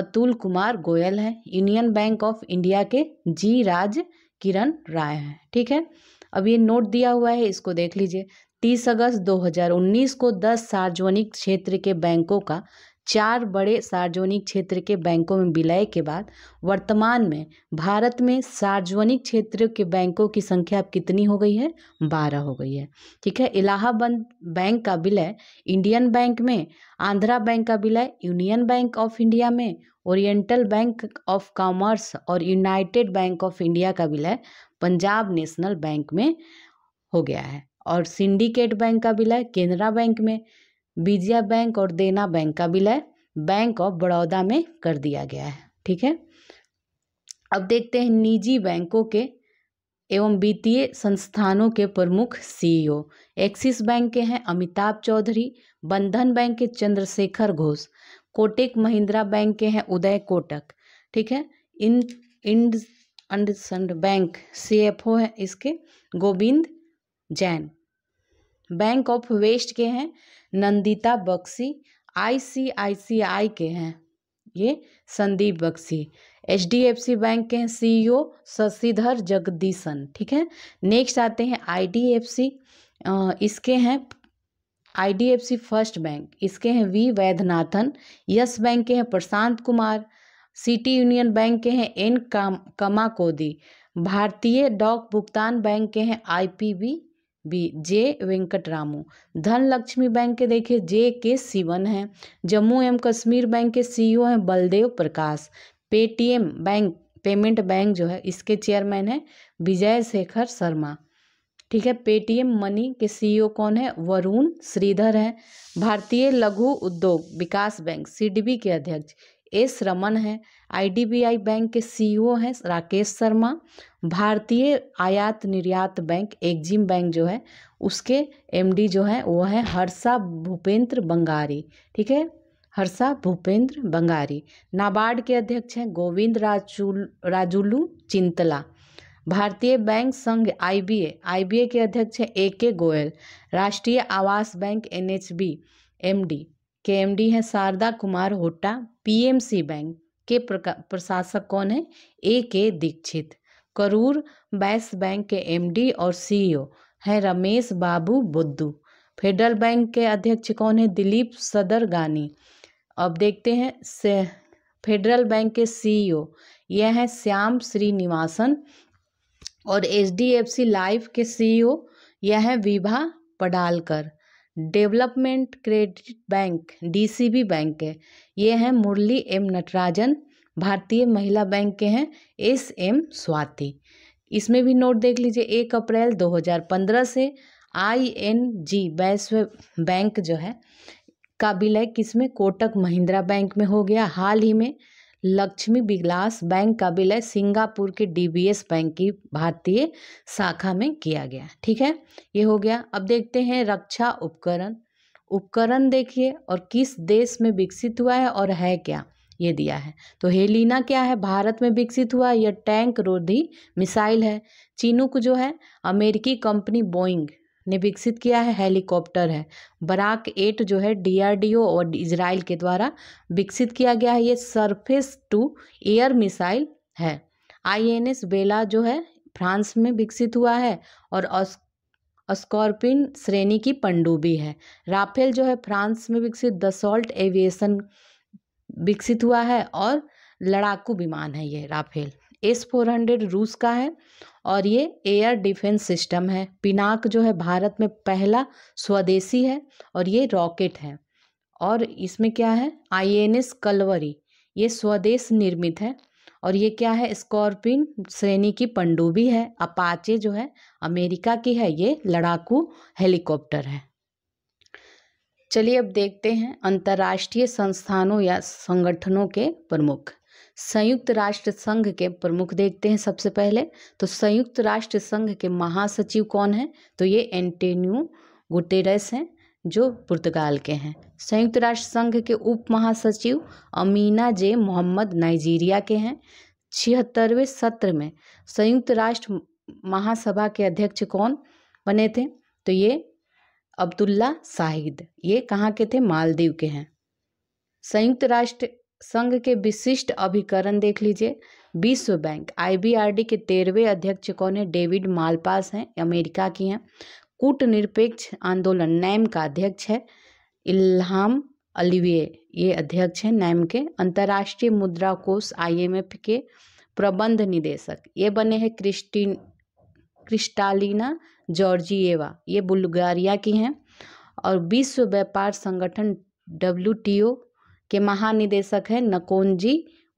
[SPEAKER 1] अतुल कुमार गोयल हैं यूनियन बैंक ऑफ इंडिया के जी राज किरण राय हैं ठीक है अब ये नोट दिया हुआ है इसको देख लीजिए तीस अगस्त 2019 को 10 सार्वजनिक क्षेत्र के बैंकों का चार बड़े सार्वजनिक क्षेत्र के बैंकों में विलय के बाद वर्तमान में भारत में सार्वजनिक क्षेत्र के बैंकों की संख्या अब कितनी हो गई है बारह हो गई है ठीक है इलाहाबाद बैंक का विलय इंडियन बैंक में आंध्रा बैंक का विलय यूनियन बैंक ऑफ इंडिया में ओरिएंटल बैंक ऑफ कॉमर्स और यूनाइटेड बैंक ऑफ इंडिया का विलय पंजाब नेशनल बैंक में हो गया है और सिंडिकेट बैंक का विलय केनरा बैंक में विजया बैंक और देना बैंक का विलय बैंक ऑफ बड़ौदा में कर दिया गया है ठीक है अब देखते हैं निजी बैंकों के एवं वित्तीय संस्थानों के प्रमुख सीईओ e एक्सिस बैंक के हैं अमिताभ चौधरी बंधन बैंक के चंद्रशेखर घोष कोटक महिंद्रा बैंक के हैं उदय कोटक ठीक है IndusInd bank CFO है इसके Govind Jain bank of west के हैं नंदिता बक्सी आईसीआईसीआई के हैं ये Sandeep Bakshi H D F C bank के हैं सीईओ e शशिधर जगदीशन ठीक है नेक्स्ट आते हैं आई डी एफ सी इसके हैं I D F C first bank इसके हैं वी वैद्यनाथन यस बैंक के हैं Prashant Kumar city union bank के हैं एन काम कमा कोदी भारतीय डॉक भुगतान बैंक के हैं IPB B J Venkat Ramu Dhan Lakshmi bank के देखिए जे के सिवन हैं जम्मू एवं कश्मीर बैंक के सीईओ हैं Baldev Prakash Paytm bank payment bank जो है इसके चेयरमैन हैं विजय शेखर शर्मा ठीक है पेटीएम मनी के सीईओ कौन है वरुण श्रीधर हैं भारतीय लघु उद्योग विकास बैंक सीडीबी के अध्यक्ष एस रमन हैं आईडीबीआई बैंक के सीईओ e हैं राकेश शर्मा भारतीय आयात निर्यात बैंक एग्जिम बैंक जो है उसके एमडी जो है वो है हर्षा भूपेंद्र बंगारी ठीक है हर्षा भूपेंद्र बंगारी नाबार्ड के अध्यक्ष हैं गोविंद राजूल राजुलू चिंतला भारतीय बैंक संघ आईबीए आईबीए के अध्यक्ष हैं ए के गोयल राष्ट्रीय आवास बैंक एनएचबी एमडी के एमडी हैं शारदा कुमार होट्टा पीएमसी बैंक के प्रशासक कौन है A K Dixit Karur Vysya bank के एमडी और सीईओ हैं रमेश बाबू बुद्धू फेडरल बैंक के अध्यक्ष कौन है दिलीप सदर गानी अब देखते हैं से फेडरल बैंक के सीईओ यह हैं श्याम श्रीनिवासन और एचडीएफसी लाइफ के सीईओ यह है Vibha Padalkar development credit bank DCB bank है ये हैं मुरली एम नटराजन भारतीय महिला बैंक के हैं एस एम स्वाति इसमें भी नोट देख लीजिए एक अप्रैल 2015 से आई एन जी वैश्व बैंक जो है का विलय किसमें कोटक महिंद्रा बैंक में हो गया हाल ही में लक्ष्मी विलास बैंक का विलय सिंगापुर के डीबीएस बैंक की भारतीय शाखा में किया गया ठीक है ये हो गया अब देखते हैं रक्षा उपकरण उपकरण देखिए और किस देश में विकसित हुआ है और है क्या ये दिया है तो हेलिना क्या है भारत में विकसित हुआ यह टैंक रोधी मिसाइल है चीनुक जो है अमेरिकी कंपनी बोइंग ने विकसित किया है हेलीकॉप्टर है बराक एट जो है डीआरडीओ और इसराइल के द्वारा विकसित किया गया है ये सरफेस टू एयर मिसाइल है आईएनएस बेला जो है फ्रांस में विकसित हुआ है और स्कॉर्पिन श्रेणी की पंडुबी है राफेल जो है फ्रांस में विकसित दसॉल्ट एविएशन विकसित हुआ है और लड़ाकू विमान है ये राफेल एस फोर हंड्रेड रूस का है और ये एयर डिफेंस सिस्टम है पिनाक जो है भारत में पहला स्वदेशी है और ये रॉकेट है और इसमें क्या है आई एन एस कलवरी ये स्वदेश निर्मित है और ये क्या है स्कॉर्पिन श्रेणी की पंडुबी है अपाचे जो है अमेरिका की है ये लड़ाकू हेलीकॉप्टर है चलिए अब देखते हैं अंतर्राष्ट्रीय संस्थानों या संगठनों के प्रमुख संयुक्त राष्ट्र संघ के प्रमुख देखते हैं सबसे पहले तो संयुक्त राष्ट्र संघ के महासचिव कौन है तो ये एंटेन्यू गुटेरस हैं जो पुर्तगाल के हैं संयुक्त राष्ट्र संघ के उप महासचिव अमीना जे मोहम्मद नाइजीरिया के हैं छिहत्तरवें सत्र में संयुक्त राष्ट्र महासभा के अध्यक्ष कौन बने थे तो ये अब्दुल्ला साहिद ये कहाँ के थे मालदीव के हैं संयुक्त राष्ट्र संघ के विशिष्ट अभिकरण देख लीजिए विश्व बैंक आईबीआरडी के तेरहवें अध्यक्ष कौन है डेविड मालपास हैं अमेरिका की हैं कूटनिरपेक्ष आंदोलन नैम का अध्यक्ष है इल्हाम अलवे ये अध्यक्ष हैं नैम के अंतर्राष्ट्रीय मुद्रा कोष आईएमएफ के प्रबंध निदेशक ये बने हैं क्रिस्टीन क्रिस्टालिना जॉर्जिएवा ये बुल्गारिया की हैं और विश्व व्यापार संगठन डब्ल्यू के महानिदेशक हैं नकोंजी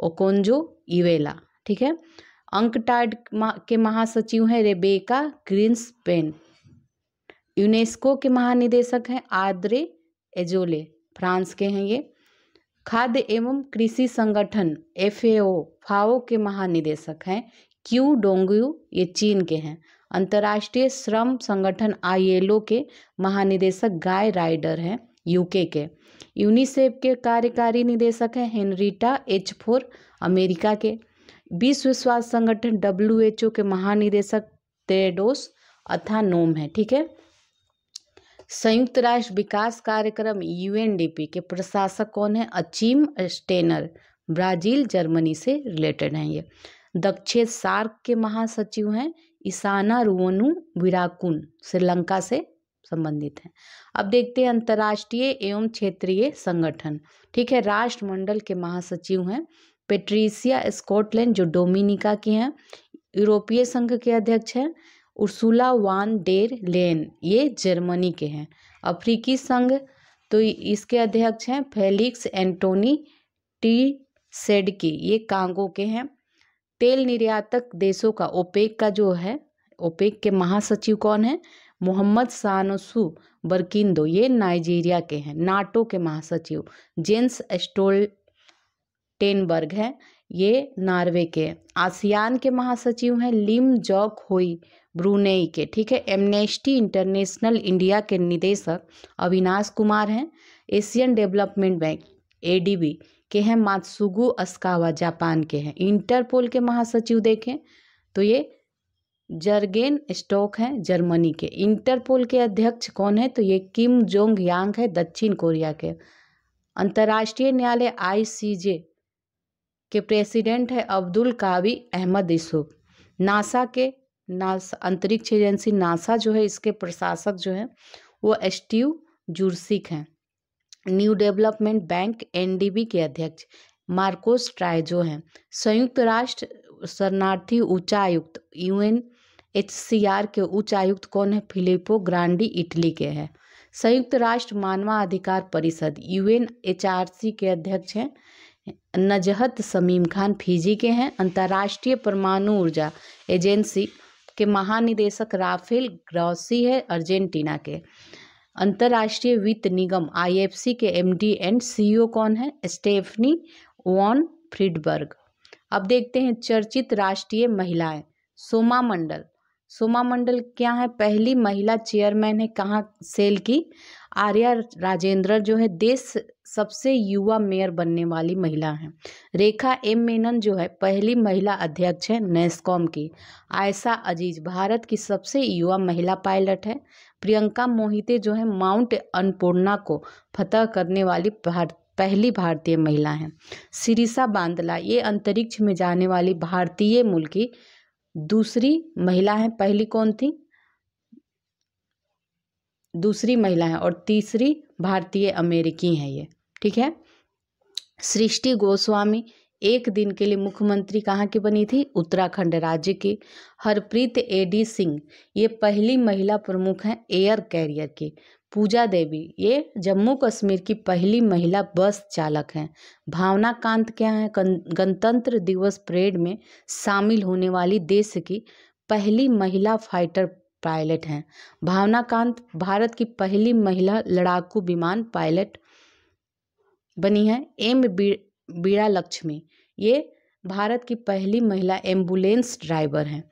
[SPEAKER 1] ओकोंजो इवेला ठीक है अंकटाड के महासचिव हैं रेबेका ग्रीन्सपेन यूनेस्को के महानिदेशक हैं आद्रे एजोले फ्रांस के हैं ये खाद्य एवं कृषि संगठन एफ फाओ के महानिदेशक हैं क्यू डोंगयू ये चीन के हैं अंतर्राष्ट्रीय श्रम संगठन आईएलओ के महानिदेशक गाय राइडर हैं यूके के यूनिसेफ के कार्यकारी निदेशक हैं हेनरीटा एच फोर अमेरिका के विश्व स्वास्थ्य संगठन डब्ल्यू के महानिदेशक तेडोस अथानोम है ठीक है संयुक्त राष्ट्र विकास कार्यक्रम यूएनडीपी के प्रशासक कौन है अचीम स्टेनर ब्राजील जर्मनी से रिलेटेड हैं ये दक्षिण सार्क के महासचिव हैं ईसाना रुवनु विराकुन श्रीलंका से संबंधित हैं अब देखते हैं अंतर्राष्ट्रीय एवं क्षेत्रीय संगठन ठीक है राष्ट्रमंडल के महासचिव हैं पेट्रीसिया स्कॉटलैंड जो डोमिनिका की हैं यूरोपीय संघ के अध्यक्ष हैं उर्सुला वान डेर लेन ये जर्मनी के हैं अफ्रीकी संघ तो इसके अध्यक्ष हैं फेलिक्स एंटोनी टी सेडकी ये कांगो के हैं तेल निर्यातक देशों का ओपेक का जो है ओपेक के महासचिव कौन है मोहम्मद सानसु बर्किंदो ये नाइजीरिया के हैं नाटो के महासचिव जेंस एस्टोल टेनबर्ग हैं ये नॉर्वे के आसियान के महासचिव हैं लिम जॉक होई ब्रूनेई के ठीक है एमनेस्टी इंटरनेशनल इंडिया के निदेशक अविनाश कुमार हैं एशियन डेवलपमेंट बैंक एडीबी के हैं मात्सुगु अस्कावा जापान के हैं इंटरपोल के महासचिव देखें तो ये जर्गेन स्टॉक हैं जर्मनी के इंटरपोल के अध्यक्ष कौन है तो ये किम जोंग यांग है दक्षिण कोरिया के अंतर्राष्ट्रीय न्यायालय आईसीजे के प्रेसिडेंट है Abdul Qawi Ahmed Yusuf NASA के नासा अंतरिक्ष एजेंसी नासा जो है इसके प्रशासक जो है वो एस्टीव जुर्सिक हैं न्यू डेवलपमेंट बैंक एनडीबी के अध्यक्ष मार्कोस ट्राय जो हैं संयुक्त राष्ट्र शरणार्थी उच्चायुक्त यूएन एचसीआर के उच्च आयुक्त कौन है फिलिपो ग्रांडी इटली के हैं संयुक्त राष्ट्र मानवाधिकार परिषद यूएन एचआरसी के अध्यक्ष हैं नजहत समीम खान फिजी के हैं अंतर्राष्ट्रीय परमाणु ऊर्जा एजेंसी के महानिदेशक राफेल ग्रॉसी है अर्जेंटीना के अंतर्राष्ट्रीय वित्त निगम आईएफसी के एमडी एंड सीईओ कौन है स्टेफनी वॉन फ्रीडबर्ग अब देखते हैं चर्चित राष्ट्रीय महिलाएं सोमा मंडल सोमा मंडल क्या है पहली महिला चेयरमैन है कहाँ सेल की आर्या राजेंद्र जो है देश सबसे युवा मेयर बनने वाली महिला हैं रेखा एम मेनन जो है पहली महिला अध्यक्ष है नेस्कॉम की आयशा अजीज भारत की सबसे युवा महिला पायलट है प्रियंका मोहिते जो है माउंट अन्नपूर्णा को फतह करने वाली भारत पहली भारतीय महिला हैं सिरिसा बांदला ये अंतरिक्ष में जाने वाली भारतीय मूल की दूसरी महिला हैं पहली कौन थी दूसरी महिला हैं और तीसरी भारतीय अमेरिकी हैं ये ठीक है सृष्टि गोस्वामी एक दिन के लिए मुख्यमंत्री कहाँ की बनी थी उत्तराखंड राज्य की हरप्रीत एडी सिंह ये पहली महिला प्रमुख हैं एयर कैरियर की पूजा देवी ये जम्मू कश्मीर की पहली महिला बस चालक हैं भावना कांत क्या है गणतंत्र दिवस परेड में शामिल होने वाली देश की पहली महिला फाइटर पायलट हैं भावना कांत भारत की पहली महिला लड़ाकू विमान पायलट बनी है एम बी बीड़ा लक्ष्मी ये भारत की पहली महिला एम्बुलेंस ड्राइवर हैं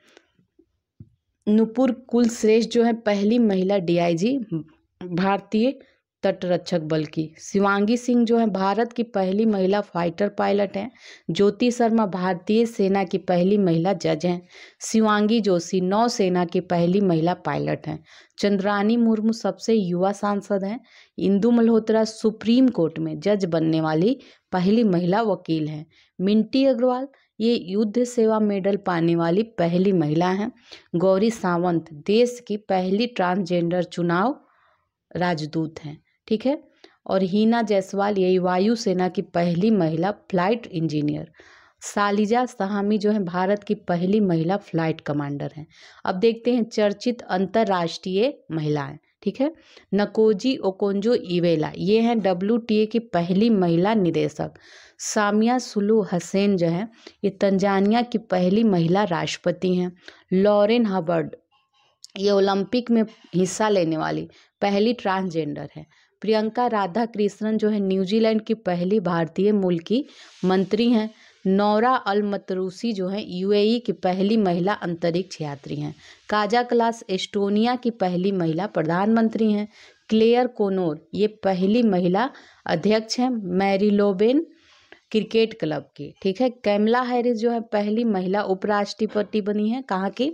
[SPEAKER 1] नुपुर कुलश्रेष्ठ जो है पहली महिला डीआईजी भारतीय तटरक्षक बल की शिवांगी सिंह जो है भारत की पहली महिला फाइटर पायलट हैं ज्योति शर्मा भारतीय सेना की पहली महिला जज हैं शिवांगी जोशी नौसेना की पहली महिला पायलट हैं चंद्रानी मुर्मू सबसे युवा सांसद हैं इंदू मल्होत्रा सुप्रीम कोर्ट में जज बनने वाली पहली महिला वकील हैं मिंटी अग्रवाल ये युद्ध सेवा मेडल पाने वाली पहली महिला हैं गौरी सावंत देश की पहली ट्रांसजेंडर चुनाव राजदूत हैं ठीक है और हीना जायसवाल यही वायुसेना की पहली महिला फ्लाइट इंजीनियर सालिजा सहामी जो है भारत की पहली महिला फ्लाइट कमांडर हैं अब देखते हैं चर्चित अंतर्राष्ट्रीय महिलाएं ठीक है नकोजी ओकोंजो इवेला ये हैं डब्ल्यू की पहली महिला निदेशक सामिया सुलू हसैन जो हैं ये तंजानिया की पहली महिला राष्ट्रपति हैं लॉरेन हबर्ड ये ओलंपिक में हिस्सा लेने वाली पहली ट्रांसजेंडर है प्रियंका राधा कृष्णन जो है न्यूजीलैंड की पहली भारतीय मूल की मंत्री हैं नौरा अल मतरूसी जो है यूएई की पहली महिला अंतरिक्ष यात्री हैं काजा क्लास एस्टोनिया की पहली महिला प्रधानमंत्री हैं क्लेयर कोनोर ये पहली महिला अध्यक्ष हैं मैरिलोबेन क्रिकेट क्लब की ठीक है कैमला हैरिस जो है पहली महिला उपराष्ट्रपति बनी है कहाँ की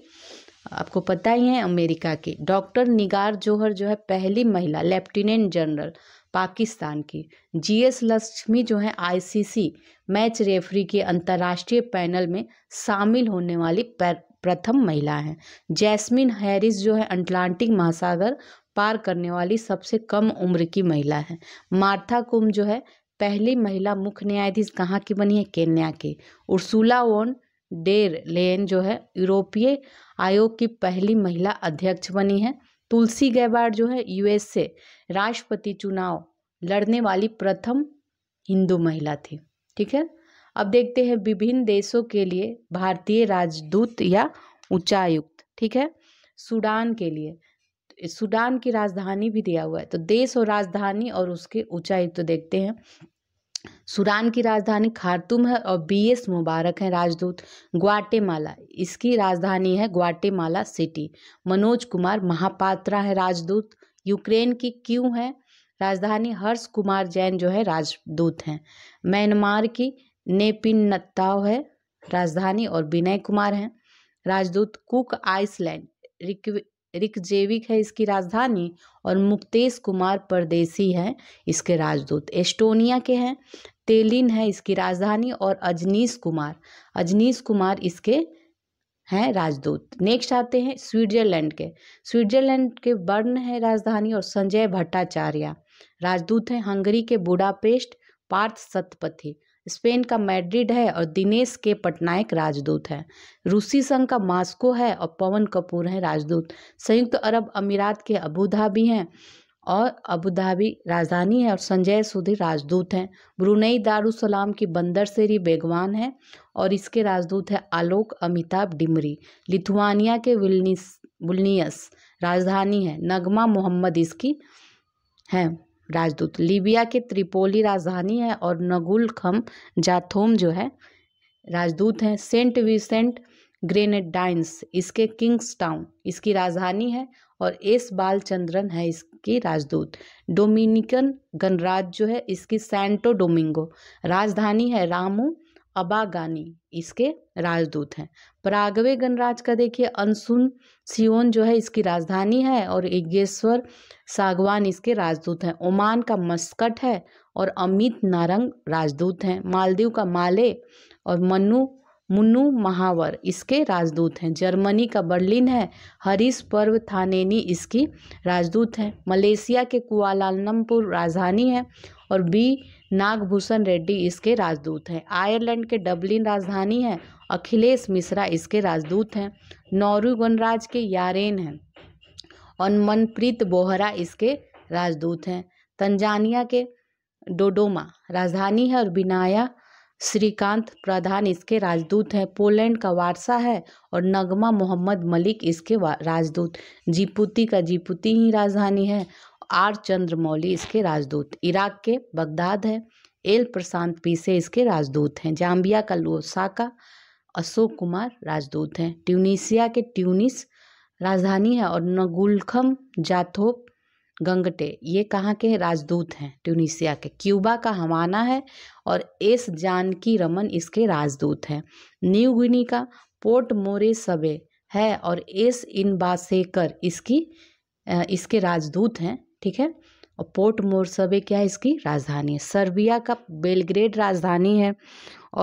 [SPEAKER 1] आपको पता ही है अमेरिका की डॉक्टर निगार जोहर जो है पहली महिला लेफ्टिनेंट जनरल पाकिस्तान की जीएस लक्ष्मी जो है आईसीसी मैच रेफरी के अंतर्राष्ट्रीय पैनल में शामिल होने वाली प्रथम महिला हैं जैस्मिन हैरिस जो है अटलांटिक महासागर पार करने वाली सबसे कम उम्र की महिला है मार्था कुम जो है पहली महिला मुख्य न्यायाधीश कहाँ की बनी है केन्या की उर्सुला वोन डेर लेन जो है यूरोपीय आयोग की पहली महिला अध्यक्ष बनी है तुलसी गैबार जो है यूएस से राष्ट्रपति चुनाव लड़ने वाली प्रथम हिंदू महिला थी ठीक है अब देखते हैं विभिन्न देशों के लिए भारतीय राजदूत या उच्चायुक्त ठीक है सूडान के लिए सूडान की राजधानी भी दिया हुआ है तो देश और राजधानी और उसके उच्चायुक्त तो देखते हैं सूडान की राजधानी खारतुम है और बी एस मुबारक हैं राजदूत ग्वाटेमाला इसकी राजधानी है ग्वाटेमाला सिटी मनोज कुमार महापात्रा है राजदूत यूक्रेन की क्यों है राजधानी हर्ष कुमार जैन जो है राजदूत हैं म्यांमार की नेपिनताओ है राजधानी और विनय कुमार हैं राजदूत कुक आइसलैंड रिकजेविक है इसकी राजधानी और मुक्तेश कुमार परदेसी है इसके राजदूत एस्टोनिया के हैं तेलिन है इसकी राजधानी और अजनीश कुमार अजनीश कुमार इसके हैं राजदूत नेक्स्ट आते हैं स्विट्जरलैंड के स्विट्जरलैंड के बर्न है राजधानी और संजय भट्टाचार्य राजदूत हैं हंगरी के बुडापेस्ट पार्थ सतपथी स्पेन का मैड्रिड है और दिनेश के पटनायक राजदूत हैं रूसी संघ का मास्को है और पवन कपूर हैं राजदूत संयुक्त अरब अमीरात के अबूधाबी हैं और अबूधाबी राजधानी है और संजय सुधीर राजदूत हैं ब्रुनई दारुसलाम की बंदर सेरी बेगवान है और इसके राजदूत हैं आलोक अमिताभ डिमरी लिथुआनिया के विलनिस बुलनियस राजधानी है नगमा मोहम्मद इसकी हैं राजदूत लीबिया के त्रिपोली राजधानी है और नगुल खम जाथोम जो है राजदूत हैं सेंट विसेंट ग्रेनेडाइंस इसके किंग्स टाउन इसकी राजधानी है और एस बालचंद्रन है इसकी राजदूत डोमिनिकन गणराज्य जो है इसकी सेंटो डोमिंगो राजधानी है रामू अबागानी इसके राजदूत हैं प्रागवे गणराज का देखिए अनसुन सियोन जो है इसकी राजधानी है और इगेश्वर सागवान इसके राजदूत हैं ओमान का मस्कट है और अमित नारंग राजदूत हैं मालदीव का माले और मनु मुन्नू महावर इसके राजदूत हैं जर्मनी का बर्लिन है हरीश पर्व थानेनी इसकी राजदूत हैं मलेशिया के कुआलालमपुर राजधानी है और बी नागभूषण रेड्डी इसके राजदूत हैं आयरलैंड के डबलिन राजधानी है अखिलेश मिश्रा इसके राजदूत हैं नौरू गणराज के यारेन हैं और मनप्रीत बोहरा इसके राजदूत हैं तंजानिया के डोडोमा राजधानी है और बिनाया श्रीकांत प्रधान इसके राजदूत हैं पोलैंड का वारसा है और नगमा मोहम्मद मलिक इसके राजदूत जीपुती का जीपुती ही राजधानी है आर चंद्रमौली इसके राजदूत इराक के बगदाद है एल प्रशांत पीसे इसके राजदूत हैं जाम्बिया का लोसाका अशोक कुमार राजदूत हैं ट्यूनीसिया के ट्यूनिस राजधानी है और नगुलखम जाथोप गंगटे ये कहाँ के राजदूत हैं ट्यूनिशिया के क्यूबा का हवाना है और एस जानकी रमन इसके राजदूत हैं न्यू गिनी का पोर्ट मोरे सबे है और एस इन बासेकर इसकी इसके राजदूत हैं ठीक है और पोर्ट मोरसबे क्या है इसकी राजधानी है सर्बिया का बेलग्रेड राजधानी है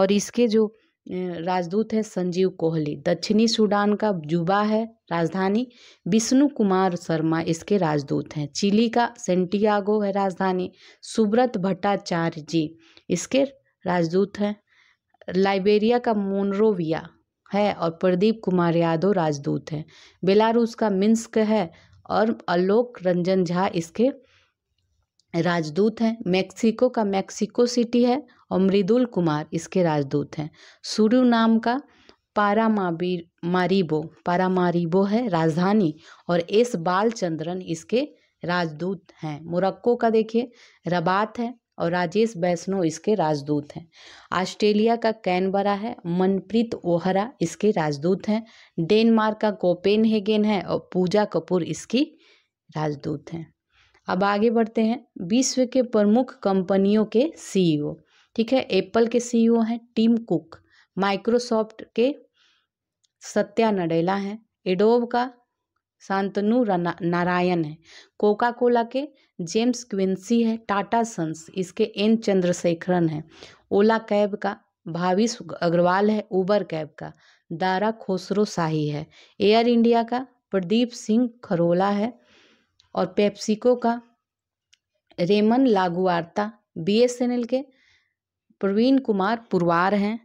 [SPEAKER 1] और इसके जो राजदूत है संजीव कोहली दक्षिणी सूडान का जुबा है राजधानी विष्णु कुमार शर्मा इसके राजदूत हैं चिली का सेंटियागो है राजधानी सुब्रत भट्टाचार्य जी इसके राजदूत हैं लाइबेरिया का मोनरोविया है और प्रदीप कुमार यादव राजदूत हैं बेलारूस का मिन्स्क है और आलोक रंजन झा इसके राजदूत हैं मैक्सिको का मैक्सिको सिटी है और मृदुल कुमार इसके राजदूत हैं सुरु नाम का मारीबो मारिबो मारीबो है राजधानी और एस बालचंद्रन इसके राजदूत हैं मोरक्को का देखिए रबात है और राजेश बैष्णो इसके राजदूत हैं ऑस्ट्रेलिया का कैनबरा है मनप्रीत ओहरा इसके राजदूत हैं डेनमार्क का कोपेन हेगेन है और पूजा कपूर इसकी राजदूत हैं अब आगे बढ़ते हैं विश्व के प्रमुख कंपनियों के सीईओ ठीक है एप्पल के सीईओ हैं टीम कुक माइक्रोसॉफ्ट के सत्या नडेला हैं एडोब का शांतनु नारायण है कोका कोला के जेम्स क्विंसी है टाटा सन्स इसके एन चंद्रशेखरन है ओला कैब का भाविश अग्रवाल है उबर कैब का दारा खोसरो शाही है एयर इंडिया का प्रदीप सिंह खरोला है और पेप्सिको का रेमन लागुआर्ता बीएसएनएल के प्रवीण कुमार पुरवार हैं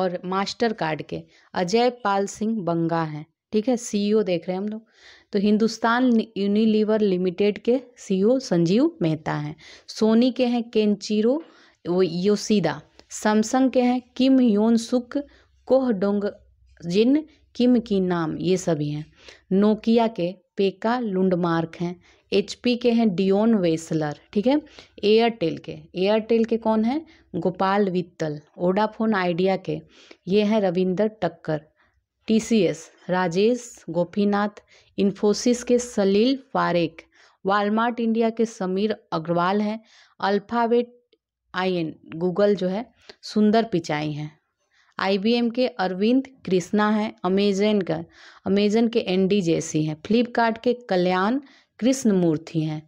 [SPEAKER 1] और मास्टर कार्ड के अजय पाल सिंह बंगा हैं ठीक है सीईओ e देख रहे हैं हम लोग तो हिंदुस्तान यूनिलीवर लिमिटेड के सीईओ e संजीव मेहता हैं सोनी के हैं केंचिरो योसीदा सैमसंग के हैं किम योन सुक कोह डोंग जिन किम की नाम ये सभी हैं नोकिया के पेका लुंडमार्क हैं एचपी के हैं डियोन वेसलर ठीक है एयरटेल के एयरटेल के कौन हैं गोपाल वित्तल ओडाफोन आइडिया के ये हैं रविंदर टक्कर टीसीएस राजेश गोपीनाथ इन्फोसिस के सलील फारेक वालमार्ट इंडिया के समीर अग्रवाल हैं अल्फ़ावेट आई एन गूगल जो है सुंदर पिचाई हैं आईबीएम के अरविंद कृष्णा हैं अमेजन का अमेजन के एनडी जेसी हैं फ्लिपकार्ट के कल्याण कृष्ण मूर्ति हैं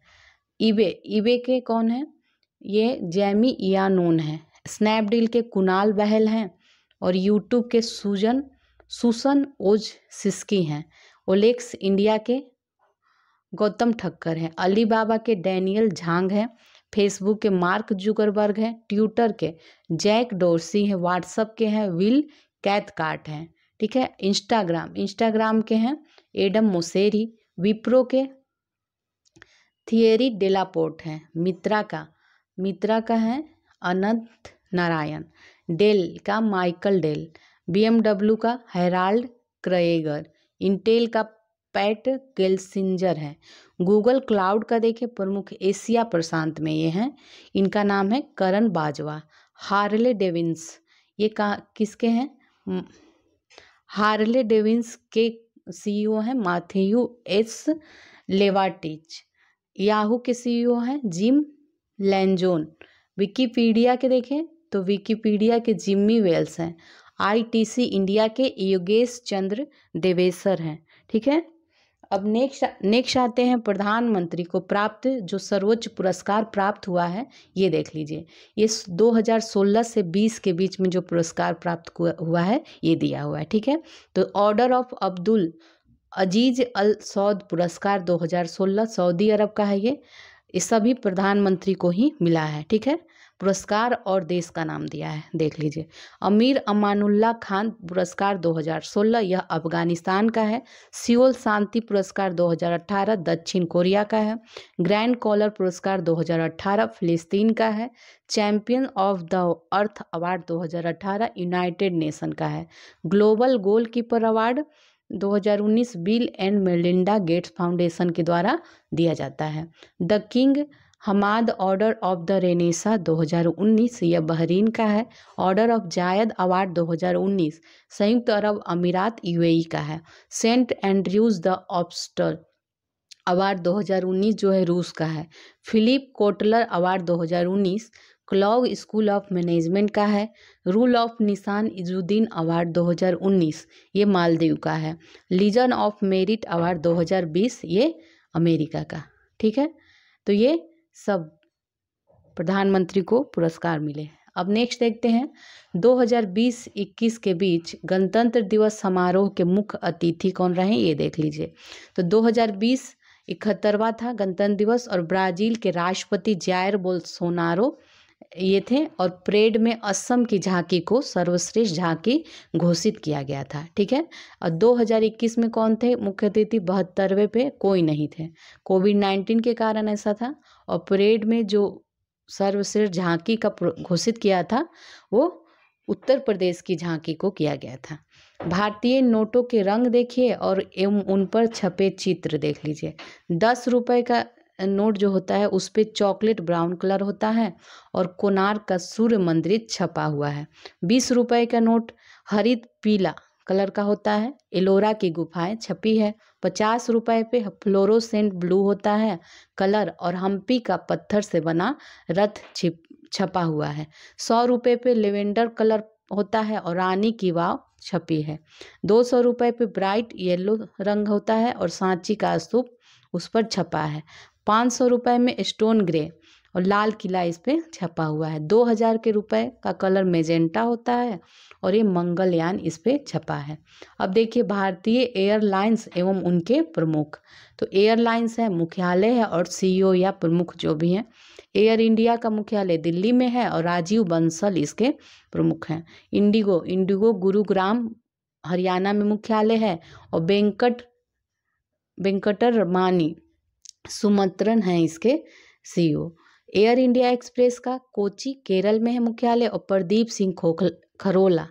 [SPEAKER 1] ईबे ईबे के कौन हैं ये जैमी यानून हैं स्नैपडील के कुणाल बहल हैं और यूट्यूब के सूजन सुसन ओज सिस्की हैं ओलेक्स इंडिया के गौतम ठक्कर हैं अलीबाबा के डैनियल झांग हैं फेसबुक के मार्क जुकरबर्ग हैं ट्विटर के जैक डोर्सी हैं व्हाट्सअप के हैं विल कैथकार्ट हैं ठीक है इंस्टाग्राम इंस्टाग्राम के हैं एडम मोसेरी विप्रो के थियरी डेलापोर्ट हैं मित्रा का मित्रा का है अनंत नारायण डेल का माइकल डेल बीएमडब्ल्यू का हेराल्ड क्रेगर इंटेल का पैट गेल्सिंजर है गूगल क्लाउड का देखिए प्रमुख एशिया प्रशांत में ये हैं इनका नाम है करण बाजवा हार्ले डेविंस ये कहा किसके हैं हार्ले डेविंस के सीईओ हैं माथेयू एस लेवाटिच याहू के सीईओ हैं जिम लैंजोन विकीपीडिया के देखें तो विकीपीडिया के जिम्मी वेल्स हैं आईटीसी इंडिया के योगेश चंद्र देवेसर हैं ठीक है अब नेक्स्ट नेक्स्ट आते हैं प्रधानमंत्री को प्राप्त जो सर्वोच्च पुरस्कार प्राप्त हुआ है ये देख लीजिए ये 2016 से 20 के बीच में जो पुरस्कार प्राप्त हुआ है ये दिया हुआ है ठीक है तो order of Abdul Aziz Al Saud पुरस्कार 2016 सऊदी अरब का है ये इस सभी प्रधानमंत्री को ही मिला है ठीक है पुरस्कार और देश का नाम दिया है देख लीजिए अमीर अमानुल्ला खान पुरस्कार 2016 यह अफगानिस्तान का है सियोल शांति पुरस्कार 2018 दक्षिण कोरिया का है ग्रैंड कॉलर पुरस्कार 2018 फिलिस्तीन का है champion of the earth award 2018 United Nation का है global goalkeeper award 2019 Bill and Melinda Gates foundation के द्वारा दिया जाता है the king Hamad order of the Renaissance 2019 यह बहरीन का है ऑर्डर ऑफ जायद अवार्ड 2019 संयुक्त अरब अमीरात यूएई का है Saint Andrews the Apostle award 2019 जो है रूस का है Philip Kotler award 2019 Kellogg school of management का है रूल ऑफ निशान इजुद्दीन अवार्ड 2019 ये मालदीव का है लीजन ऑफ मेरिट अवार्ड 2020 ये अमेरिका का ठीक है तो ये सब प्रधानमंत्री को पुरस्कार मिले अब नेक्स्ट देखते हैं 2020-21 के बीच गणतंत्र दिवस समारोह के मुख्य अतिथि कौन रहे ये देख लीजिए तो 2020 इकहत्तरवा था गणतंत्र दिवस और ब्राजील के राष्ट्रपति जायर बोलसोनारो ये थे और परेड में असम की झांकी को सर्वश्रेष्ठ झांकी घोषित किया गया था ठीक है और 2021 में कौन थे मुख्य अतिथि बहत्तरवे पे कोई नहीं थे कोविड 19 के कारण ऐसा था और परेड में जो सर्वश्रेष्ठ झांकी का घोषित किया था वो उत्तर प्रदेश की झांकी को किया गया था भारतीय नोटों के रंग देखिए और एवं उन पर छपे चित्र देख लीजिए दस रुपये का नोट जो होता है उस पर चॉकलेट ब्राउन कलर होता है और कोनार का सूर्य मंदिर छपा हुआ है बीस रुपये का नोट हरित पीला कलर का होता है एलोरा की गुफाएं छपी है पचास रुपए पे फ्लोरोसेंट ब्लू होता है कलर और हम्पी का पत्थर से बना रथ छिप छपा हुआ है सौ रुपये पे लेवेंडर कलर होता है और रानी की वाव छपी है दो सौ रुपये पे ब्राइट येलो रंग होता है और सांची का स्तूप उस पर छपा है पाँच सौ रुपये में स्टोन ग्रे और लाल किला इस पर छपा हुआ है दो हज़ार के रुपए का कलर मेजेंटा होता है और ये मंगलयान इस पर छपा है अब देखिए भारतीय एयरलाइंस एवं उनके प्रमुख तो एयरलाइंस है मुख्यालय है और सीईओ e या प्रमुख जो भी हैं एयर इंडिया का मुख्यालय दिल्ली में है और राजीव बंसल इसके प्रमुख हैं इंडिगो इंडिगो गुरुग्राम हरियाणा में मुख्यालय है और वेंकट वेंकटर मानी सुमत्रन हैं इसके सीईओ एयर इंडिया एक्सप्रेस का कोची केरल में है मुख्यालय और प्रदीप सिंह खोखल खरोला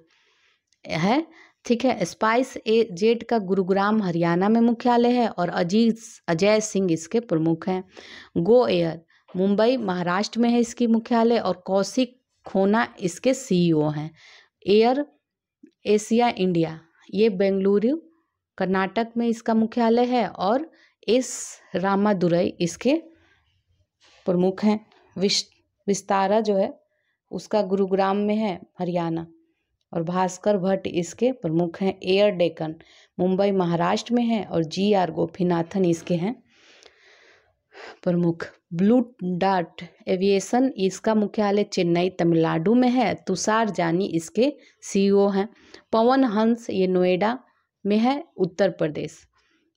[SPEAKER 1] है ठीक है स्पाइस ए जेट का गुरुग्राम हरियाणा में मुख्यालय है और अजीत अजय सिंह इसके प्रमुख हैं गो एयर मुंबई महाराष्ट्र में है इसकी मुख्यालय और कौशिक खोना इसके सीईओ e हैं एयर एशिया इंडिया ये बेंगलुरु कर्नाटक में इसका मुख्यालय है और एस रामादुरई इसके प्रमुख हैं विश विस्तारा जो है उसका गुरुग्राम में है हरियाणा और भास्कर भट्ट इसके प्रमुख हैं एयर डेकन मुंबई महाराष्ट्र में है और जी आर गोपीनाथन इसके हैं प्रमुख ब्लू डार्ट एविएशन इसका मुख्यालय चेन्नई तमिलनाडु में है तुषार जानी इसके सीईओ e हैं पवन हंस ये नोएडा में है उत्तर प्रदेश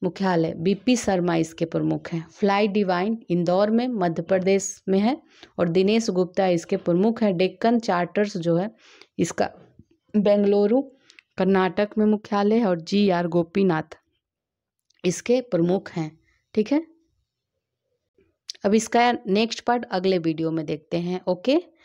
[SPEAKER 1] मुख्यालय बीपी शर्मा इसके प्रमुख हैं फ्लाई डिवाइन इंदौर में मध्य प्रदेश में है और दिनेश गुप्ता इसके प्रमुख है डेक्कन चार्टर्स जो है इसका बेंगलुरु कर्नाटक में मुख्यालय है और जी आर गोपीनाथ इसके प्रमुख हैं ठीक है अब इसका नेक्स्ट पार्ट अगले वीडियो में देखते हैं ओके